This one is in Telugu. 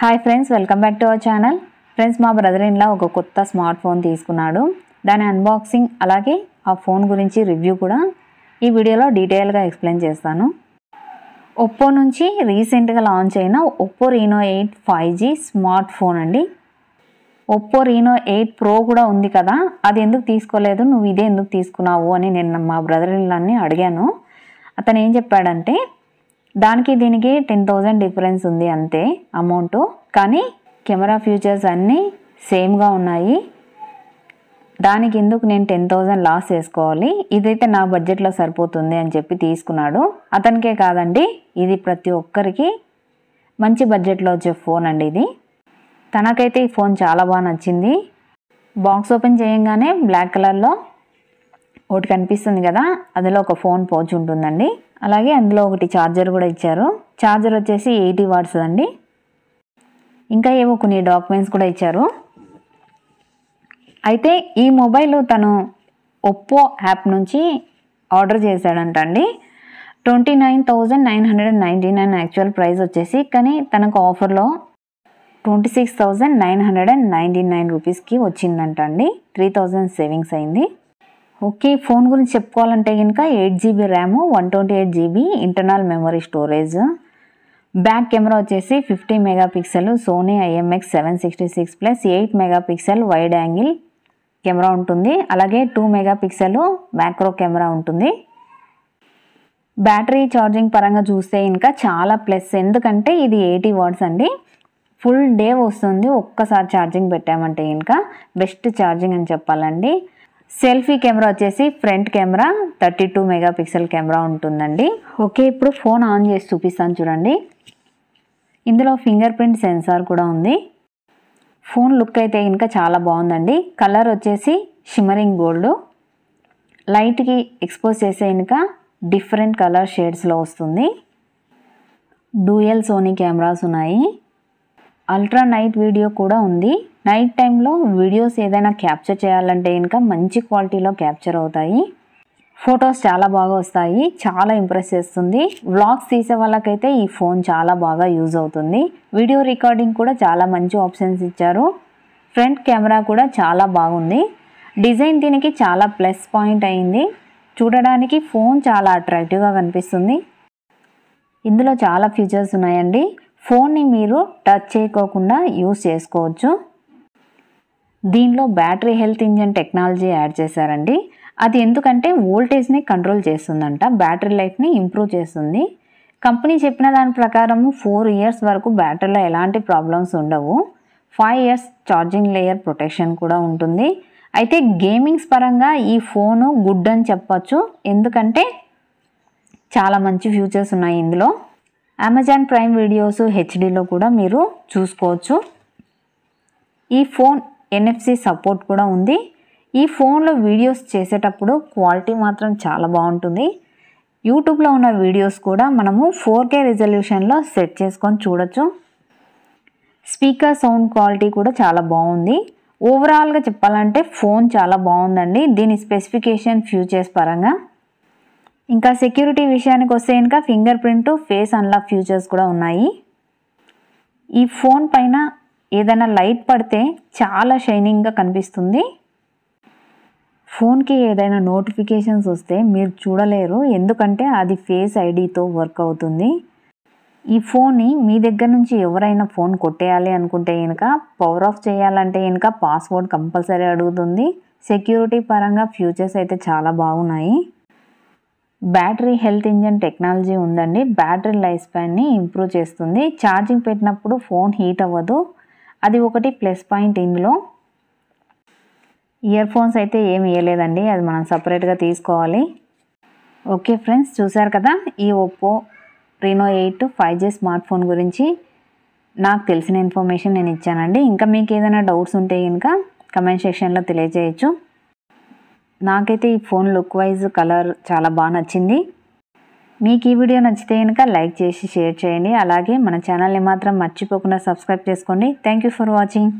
hi friends welcome back to our channel friends మా బ్రదర్ ఇన్లా ఒక కొత్త స్మార్ట్ ఫోన్ తీసుకున్నాడు దాని అన్బాక్సింగ్ అలాగే ఆ ఫోన్ గురించి రివ్యూ కూడా ఈ వీడియోలో డీటెయిల్గా ఎక్స్ప్లెయిన్ చేస్తాను ఒప్పో నుంచి రీసెంట్గా లాంచ్ అయిన Oppo Reno eight five G smart phone అండి ఒప్పో రీనో ఎయిట్ ప్రో కూడా ఉంది కదా అది ఎందుకు తీసుకోలేదు నువ్వు ఇదే ఎందుకు తీసుకున్నావు అని నేను మా బ్రదర్ ఇన్లాన్ని అడిగాను అతను ఏం చెప్పాడంటే దానికి దీనికి టెన్ థౌజండ్ డిఫరెన్స్ ఉంది అంతే అమౌంట్ కానీ కెమెరా ఫ్యూచర్స్ అన్నీ సేమ్గా ఉన్నాయి దానికి ఎందుకు నేను టెన్ థౌజండ్ లాస్ చేసుకోవాలి ఇదైతే నా బడ్జెట్లో సరిపోతుంది అని చెప్పి తీసుకున్నాడు అతనికే కాదండి ఇది ప్రతి ఒక్కరికి మంచి బడ్జెట్లో వచ్చే ఫోన్ అండి ఇది తనకైతే ఈ ఫోన్ చాలా బాగా నచ్చింది బాక్స్ ఓపెన్ చేయంగానే బ్లాక్ కలర్లో ఒకటి కనిపిస్తుంది కదా అందులో ఒక ఫోన్ పోచి ఉంటుందండి అలాగే అందులో ఒకటి ఛార్జర్ కూడా ఇచ్చారు ఛార్జర్ వచ్చేసి ఎయిటీ వాట్స్ అండి ఇంకా ఏవో కొన్ని డాక్యుమెంట్స్ కూడా ఇచ్చారు అయితే ఈ మొబైల్ తను ఒప్పో యాప్ నుంచి ఆర్డర్ చేశాడంట అండి twenty nine thousand nine hundred and ninety nine actual price వచ్చేసి కానీ తనకు ఆఫర్లో twenty six thousand nine hundred and ninety nine రూపీస్కి వచ్చిందంట అండి త్రీ థౌజండ్ సేవింగ్స్ అయింది ఓకే ఫోన్ గురించి చెప్పుకోవాలంటే కనుక eight GB RAM one twenty eight GB internal memory storage back camera వచ్చేసి fifty mega pixel Sony IMX seven sixty six plus eight mega pixel wide angle camera ఉంటుంది అలాగే two mega pixel macro camera ఉంటుంది బ్యాటరీ ఛార్జింగ్ పరంగా చూస్తే ఇంకా చాలా ప్లస్ ఎందుకంటే ఇది ఎయిటీ వాట్స్ అండి ఫుల్ డే వస్తుంది ఒక్కసారి ఛార్జింగ్ పెట్టామంటే ఇంకా బెస్ట్ ఛార్జింగ్ అని చెప్పాలండి సెల్ఫీ కెమెరా వచ్చేసి front camera thirty two pixel camera ఉంటుందండి ఓకే ఇప్పుడు ఫోన్ ఆన్ చేసి చూపిస్తాను చూడండి ఇందులో ఫింగర్ ప్రింట్ సెన్సార్ కూడా ఉంది ఫోన్ లుక్ అయితే ఇంకా చాలా బాగుందండి కలర్ వచ్చేసి షిమరింగ్ గోల్డ్ లైట్కి ఎక్స్పోజ్ చేసే ఇంకా డిఫరెంట్ కలర్ షేడ్స్లో వస్తుంది డూయల్ సోనీ కెమెరాస్ ఉన్నాయి అల్ట్రా నైట్ వీడియో కూడా ఉంది నైట్ టైంలో వీడియోస్ ఏదైనా క్యాప్చర్ చేయాలంటే ఇంకా మంచి క్వాలిటీలో క్యాప్చర్ అవుతాయి ఫొటోస్ చాలా బాగా వస్తాయి చాలా ఇంప్రెస్ చేస్తుంది వ్లాగ్స్ తీసే వాళ్ళకైతే ఈ ఫోన్ చాలా బాగా యూజ్ అవుతుంది వీడియో రికార్డింగ్ కూడా చాలా మంచి ఆప్షన్స్ ఇచ్చారు ఫ్రంట్ కెమెరా కూడా చాలా బాగుంది డిజైన్ దీనికి చాలా ప్లస్ పాయింట్ అయింది చూడడానికి ఫోన్ చాలా అట్రాక్టివ్గా కనిపిస్తుంది ఇందులో చాలా ఫీచర్స్ ఉన్నాయండి ఫోన్ని మీరు టచ్ చేయకోకుండా యూస్ చేసుకోవచ్చు దీనిలో battery health engine technology add చేశారండి అది ఎందుకంటే వోల్టేజ్ని కంట్రోల్ చేస్తుందంట బ్యాటరీ లైఫ్ని ఇంప్రూవ్ చేస్తుంది కంపెనీ చెప్పిన దాని ప్రకారం ఫోర్ ఇయర్స్ వరకు బ్యాటరీలో ఎలాంటి ప్రాబ్లమ్స్ ఉండవు five years charging layer protection కూడా ఉంటుంది అయితే గేమింగ్స్ పరంగా ఈ ఫోను గుడ్ అని చెప్పచ్చు ఎందుకంటే చాలా మంచి ఫ్యూచర్స్ ఉన్నాయి ఇందులో అమెజాన్ ప్రైమ్ వీడియోస్ హెచ్డీలో కూడా మీరు చూసుకోవచ్చు ఈ ఫోన్ ఎన్ఎఫ్సి సపోర్ట్ కూడా ఉంది ఈ ఫోన్లో వీడియోస్ చేసేటప్పుడు క్వాలిటీ మాత్రం చాలా బాగుంటుంది యూట్యూబ్లో ఉన్న వీడియోస్ కూడా మనము ఫోర్ కే రిజల్యూషన్లో సెట్ చేసుకొని చూడొచ్చు స్పీకర్ సౌండ్ క్వాలిటీ కూడా చాలా బాగుంది ఓవరాల్గా చెప్పాలంటే ఫోన్ చాలా బాగుందండి దీని స్పెసిఫికేషన్ ఫ్యూచర్స్ పరంగా ఇంకా సెక్యూరిటీ విషయానికి వస్తే ఇంకా finger print face unlock features కూడా ఉన్నాయి ఈ ఫోన్ పైన ఏదైనా లైట్ పడితే చాలా షైనింగ్గా కనిపిస్తుంది ఫోన్కి ఏదైనా నోటిఫికేషన్స్ వస్తే మీరు చూడలేరు ఎందుకంటే అది ఫేస్ ఐడితో వర్క్ అవుతుంది ఈ ఫోన్ని మీ దగ్గర నుంచి ఎవరైనా ఫోన్ కొట్టేయాలి అనుకుంటే కనుక పవర్ ఆఫ్ చేయాలంటే కనుక పాస్వర్డ్ కంపల్సరీ అడుగుతుంది సెక్యూరిటీ పరంగా ఫ్యూచర్స్ అయితే చాలా బాగున్నాయి బ్యాటరీ హెల్త్ ఇంజన్ టెక్నాలజీ ఉందండి బ్యాటరీ లైఫ్ స్పాన్ని ఇంప్రూవ్ చేస్తుంది ఛార్జింగ్ పెట్టినప్పుడు ఫోన్ హీట్ అవ్వదు అది ఒకటి ప్లస్ పాయింట్ ఇందులో ఇయర్ ఫోన్స్ అయితే ఏమి ఇవ్వలేదండి అది మనం సపరేట్గా తీసుకోవాలి ఓకే ఫ్రెండ్స్ చూసారు కదా ఈ Oppo Reno eight five G smart phone గురించి నాకు తెలిసిన ఇన్ఫర్మేషన్ నేను ఇచ్చానండి ఇంకా మీకు ఏదైనా డౌట్స్ ఉంటే కనుక కమెంట్ సెక్షన్లో తెలియజేయచ్చు నాకైతే ఈ ఫోన్ లుక్ వైజ్ కలర్ చాలా బాగా నచ్చింది మీకు ఈ వీడియో నచ్చితే కనుక లైక్ చేసి షేర్ చేయండి అలాగే మన ఛానల్ని మాత్రం మర్చిపోకుండా సబ్స్క్రైబ్ చేసుకోండి థ్యాంక్ ఫర్ వాచింగ్